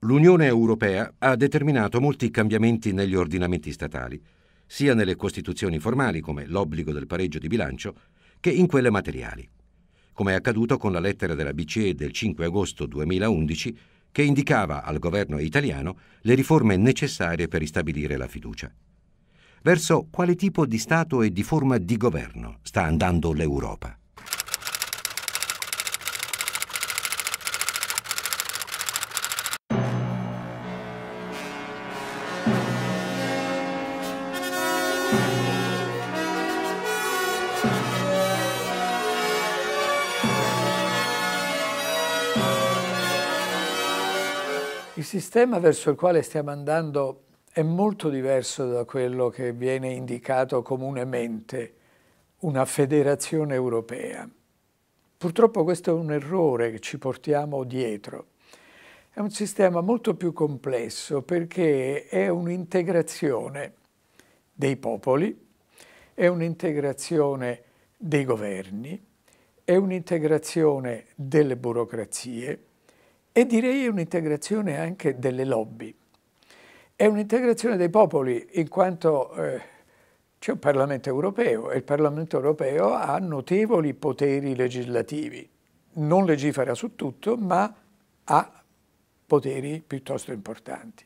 L'Unione Europea ha determinato molti cambiamenti negli ordinamenti statali, sia nelle costituzioni formali, come l'obbligo del pareggio di bilancio, che in quelle materiali, come è accaduto con la lettera della BCE del 5 agosto 2011 che indicava al governo italiano le riforme necessarie per ristabilire la fiducia. Verso quale tipo di Stato e di forma di governo sta andando l'Europa? sistema verso il quale stiamo andando è molto diverso da quello che viene indicato comunemente una federazione europea. Purtroppo questo è un errore che ci portiamo dietro. È un sistema molto più complesso perché è un'integrazione dei popoli, è un'integrazione dei governi, è un'integrazione delle burocrazie, e direi un'integrazione anche delle lobby. È un'integrazione dei popoli in quanto eh, c'è un Parlamento europeo e il Parlamento europeo ha notevoli poteri legislativi. Non legifera su tutto ma ha poteri piuttosto importanti.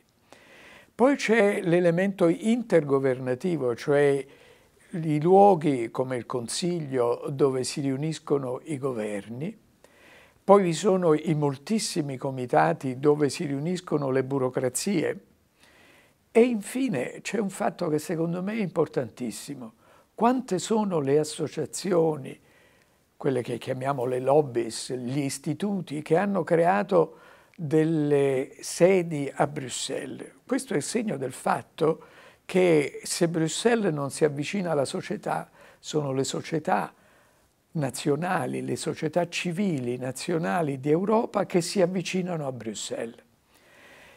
Poi c'è l'elemento intergovernativo, cioè i luoghi come il Consiglio dove si riuniscono i governi, poi vi sono i moltissimi comitati dove si riuniscono le burocrazie. E infine c'è un fatto che secondo me è importantissimo. Quante sono le associazioni, quelle che chiamiamo le lobbies, gli istituti che hanno creato delle sedi a Bruxelles? Questo è il segno del fatto che se Bruxelles non si avvicina alla società, sono le società nazionali, le società civili nazionali di Europa che si avvicinano a Bruxelles.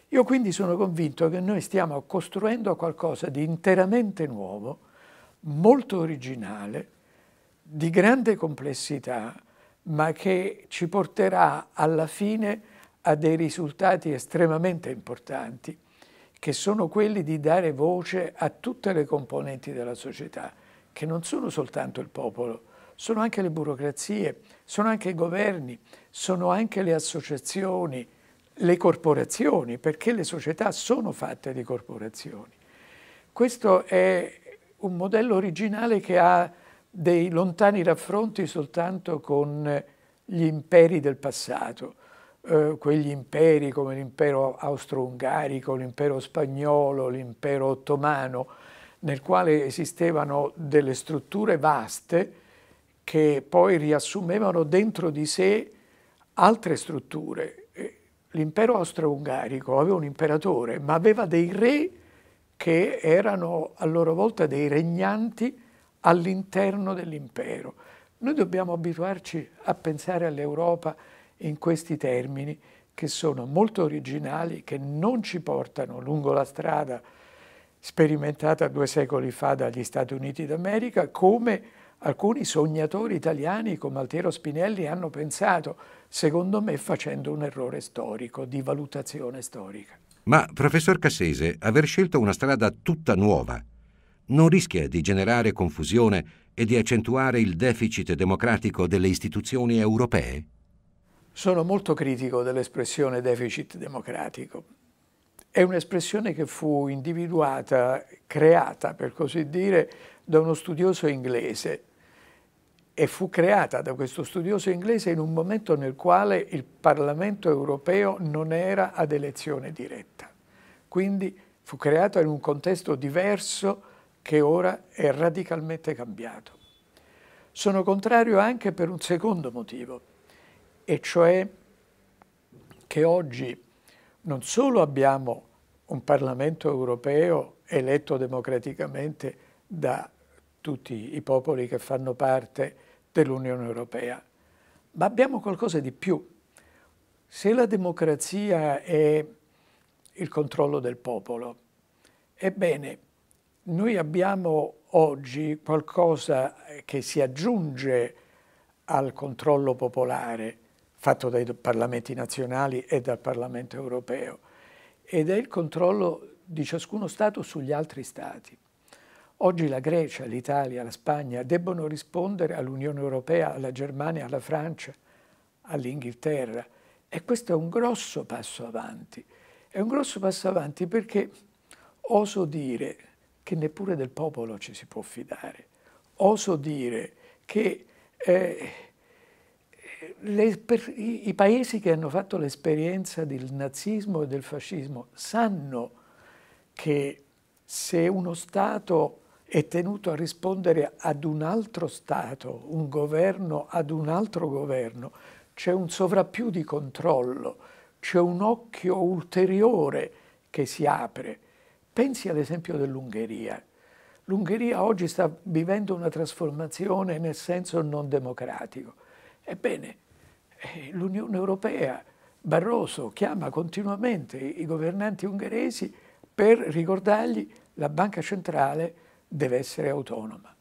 Io quindi sono convinto che noi stiamo costruendo qualcosa di interamente nuovo, molto originale, di grande complessità, ma che ci porterà alla fine a dei risultati estremamente importanti, che sono quelli di dare voce a tutte le componenti della società, che non sono soltanto il popolo, sono anche le burocrazie, sono anche i governi, sono anche le associazioni, le corporazioni, perché le società sono fatte di corporazioni. Questo è un modello originale che ha dei lontani raffronti soltanto con gli imperi del passato, eh, quegli imperi come l'impero austro-ungarico, l'impero spagnolo, l'impero ottomano, nel quale esistevano delle strutture vaste che poi riassumevano dentro di sé altre strutture. L'impero austro-ungarico aveva un imperatore, ma aveva dei re che erano a loro volta dei regnanti all'interno dell'impero. Noi dobbiamo abituarci a pensare all'Europa in questi termini che sono molto originali, che non ci portano lungo la strada sperimentata due secoli fa dagli Stati Uniti d'America, come Alcuni sognatori italiani come Altiero Spinelli hanno pensato, secondo me facendo un errore storico, di valutazione storica. Ma, professor Cassese, aver scelto una strada tutta nuova non rischia di generare confusione e di accentuare il deficit democratico delle istituzioni europee? Sono molto critico dell'espressione deficit democratico. È un'espressione che fu individuata, creata per così dire, da uno studioso inglese, e fu creata da questo studioso inglese in un momento nel quale il Parlamento europeo non era ad elezione diretta. Quindi fu creata in un contesto diverso che ora è radicalmente cambiato. Sono contrario anche per un secondo motivo, e cioè che oggi non solo abbiamo un Parlamento europeo eletto democraticamente da tutti i popoli che fanno parte dell'Unione Europea. Ma abbiamo qualcosa di più. Se la democrazia è il controllo del popolo, ebbene, noi abbiamo oggi qualcosa che si aggiunge al controllo popolare fatto dai parlamenti nazionali e dal Parlamento europeo, ed è il controllo di ciascuno Stato sugli altri Stati. Oggi la Grecia, l'Italia, la Spagna debbono rispondere all'Unione Europea, alla Germania, alla Francia, all'Inghilterra e questo è un grosso passo avanti. È un grosso passo avanti perché oso dire che neppure del popolo ci si può fidare, oso dire che eh, le, per, i, i paesi che hanno fatto l'esperienza del nazismo e del fascismo sanno che se uno Stato è tenuto a rispondere ad un altro Stato, un governo ad un altro governo, c'è un sovrappiù di controllo, c'è un occhio ulteriore che si apre. Pensi all'esempio dell'Ungheria. L'Ungheria oggi sta vivendo una trasformazione nel senso non democratico. Ebbene, eh, l'Unione Europea, Barroso chiama continuamente i governanti ungheresi per ricordargli la banca centrale deve essere autonoma.